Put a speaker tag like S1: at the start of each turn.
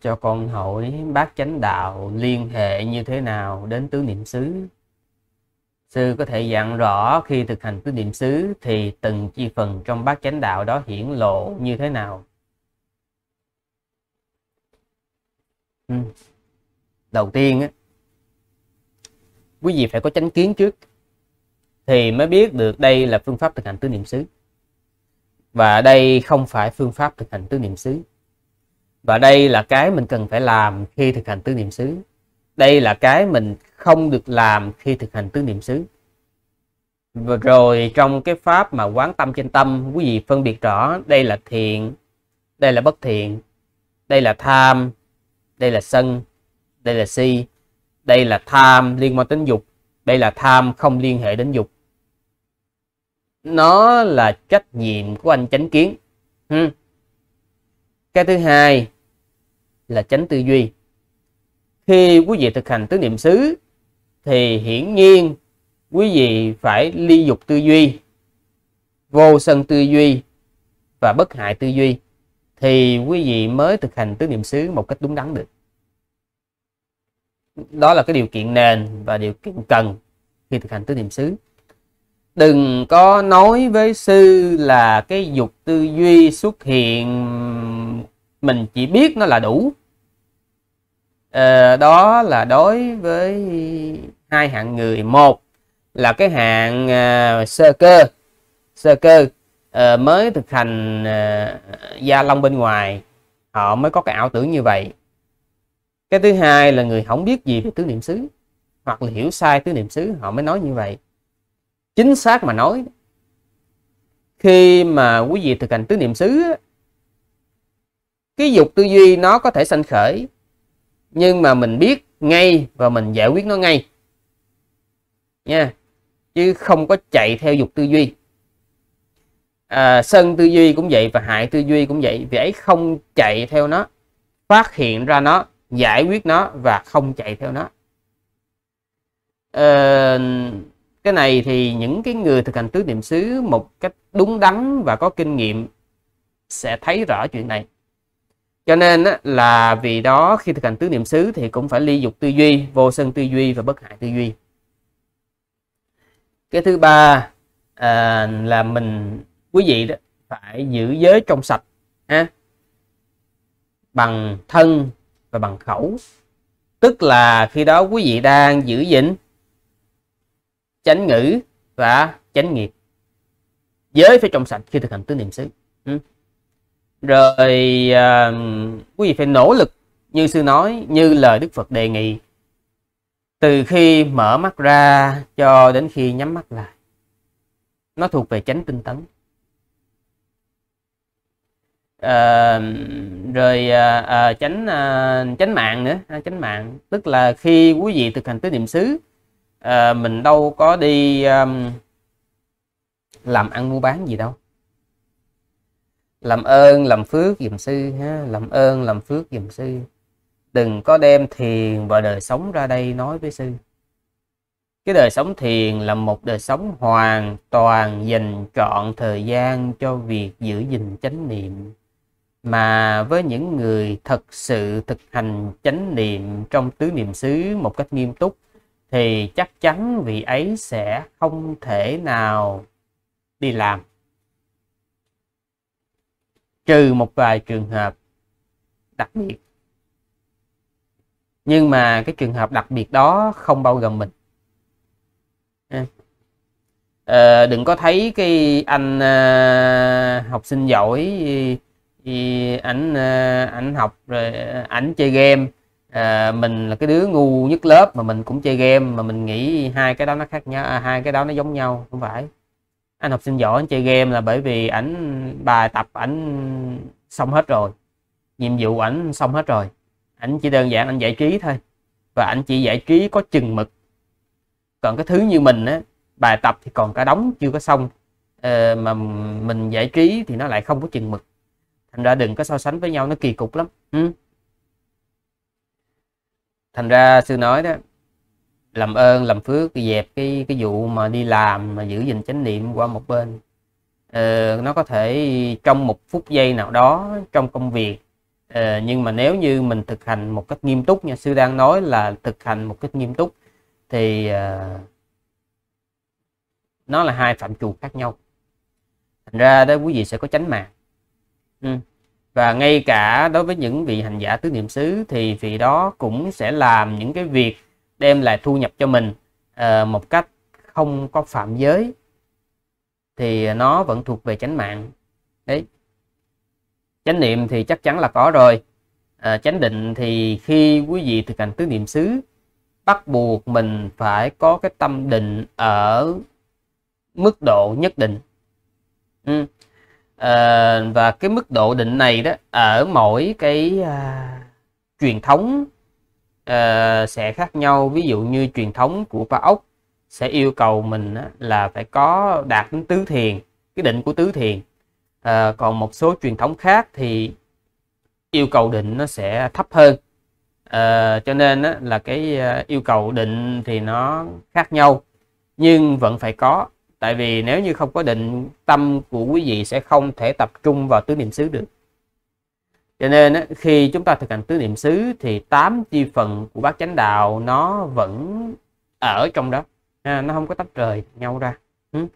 S1: cho con hỏi bác chánh đạo liên hệ như thế nào đến tứ niệm xứ sư có thể dặn rõ khi thực hành tứ niệm xứ thì từng chi phần trong bát chánh đạo đó hiển lộ như thế nào ừ. đầu tiên á quý vị phải có chánh kiến trước thì mới biết được đây là phương pháp thực hành tứ niệm xứ và đây không phải phương pháp thực hành tứ niệm xứ và đây là cái mình cần phải làm khi thực hành tứ niệm xứ đây là cái mình không được làm khi thực hành tứ niệm xứ và rồi trong cái pháp mà quán tâm trên tâm quý vị phân biệt rõ đây là thiện đây là bất thiện đây là tham đây là sân đây là si đây là tham liên quan tính dục đây là tham không liên hệ đến dục nó là trách nhiệm của anh chánh kiến hmm cái thứ hai là tránh tư duy khi quý vị thực hành tứ niệm xứ thì hiển nhiên quý vị phải ly dục tư duy vô sân tư duy và bất hại tư duy thì quý vị mới thực hành tứ niệm xứ một cách đúng đắn được đó là cái điều kiện nền và điều kiện cần khi thực hành tứ niệm xứ đừng có nói với sư là cái dục tư duy xuất hiện mình chỉ biết nó là đủ à, đó là đối với hai hạng người một là cái hạng à, sơ cơ sơ cơ à, mới thực hành à, gia long bên ngoài họ mới có cái ảo tưởng như vậy cái thứ hai là người không biết gì về tứ niệm xứ hoặc là hiểu sai tứ niệm xứ họ mới nói như vậy chính xác mà nói khi mà quý vị thực hành tứ niệm xứ cái dục tư duy nó có thể sanh khởi nhưng mà mình biết ngay và mình giải quyết nó ngay nha chứ không có chạy theo dục tư duy à, sân tư duy cũng vậy và hại tư duy cũng vậy vì ấy không chạy theo nó phát hiện ra nó giải quyết nó và không chạy theo nó à, cái này thì những cái người thực hành tứ niệm xứ một cách đúng đắn và có kinh nghiệm sẽ thấy rõ chuyện này cho nên là vì đó khi thực hành tứ niệm xứ thì cũng phải ly dục tư duy vô sân tư duy và bất hại tư duy cái thứ ba à, là mình quý vị đó phải giữ giới trong sạch ha, bằng thân và bằng khẩu tức là khi đó quý vị đang giữ gìn chánh ngữ và chánh nghiệp giới phải trong sạch khi thực hành tứ niệm xứ ừ. rồi à, quý vị phải nỗ lực như sư nói như lời đức phật đề nghị từ khi mở mắt ra cho đến khi nhắm mắt lại nó thuộc về chánh tinh tấn à, rồi à, à, tránh à, tránh mạng nữa à, chánh mạng tức là khi quý vị thực hành tứ niệm xứ à, mình đâu có đi um, làm ăn mua bán gì đâu làm ơn làm phước dùm sư ha làm ơn làm phước dùm sư đừng có đem thiền và đời sống ra đây nói với sư cái đời sống thiền là một đời sống hoàn toàn dành trọn thời gian cho việc giữ gìn chánh niệm mà với những người thật sự thực hành chánh niệm trong tứ niệm xứ một cách nghiêm túc thì chắc chắn vị ấy sẽ không thể nào đi làm trừ một vài trường hợp đặc biệt nhưng mà cái trường hợp đặc biệt đó không bao gồm mình à, đừng có thấy cái anh à, học sinh giỏi thì ảnh ờ, ảnh học rồi ảnh chơi game à, mình là cái đứa ngu nhất lớp mà mình cũng chơi game mà mình nghĩ hai cái đó nó khác nhau à, hai cái đó nó giống nhau không phải anh học sinh giỏi anh chơi game là bởi vì ảnh bài tập ảnh xong hết rồi nhiệm vụ ảnh xong hết rồi ảnh chỉ đơn giản anh giải trí thôi và ảnh chỉ giải trí có chừng mực còn cái thứ như mình á bài tập thì còn cả đóng chưa có xong ờ, mà mình giải trí thì nó lại không có chừng mực thành ra đừng có so sánh với nhau nó kỳ cục lắm ừ thành ra sư nói đó làm ơn làm phước dẹp cái cái vụ mà đi làm mà giữ gìn chánh niệm qua một bên ờ, nó có thể trong một phút giây nào đó trong công việc ờ, nhưng mà nếu như mình thực hành một cách nghiêm túc nha sư đang nói là thực hành một cách nghiêm túc thì uh, nó là hai phạm trù khác nhau thành ra đó quý vị sẽ có chánh mạng ừ và ngay cả đối với những vị hành giả tứ niệm xứ thì vị đó cũng sẽ làm những cái việc đem lại thu nhập cho mình ờ, một cách không có phạm giới thì nó vẫn thuộc về chánh mạng đấy chánh niệm thì chắc chắn là có rồi à, chánh định thì khi quý vị thực hành tứ niệm xứ bắt buộc mình phải có cái tâm định ở mức độ nhất định ừ à, và cái mức độ định này đó à, ở mỗi cái à, truyền thống à, sẽ khác nhau ví dụ như truyền thống của Pa ốc sẽ yêu cầu mình á, là phải có đạt đến tứ thiền cái định của tứ thiền à, còn một số truyền thống khác thì yêu cầu định nó sẽ thấp hơn à, cho nên á, là cái à, yêu cầu định thì nó khác nhau nhưng vẫn phải có tại vì nếu như không có định tâm của quý vị sẽ không thể tập trung vào tứ niệm xứ được cho nên khi chúng ta thực hành tứ niệm xứ thì tám chi phần của bát chánh đạo nó vẫn ở trong đó nó không có tách rời nhau ra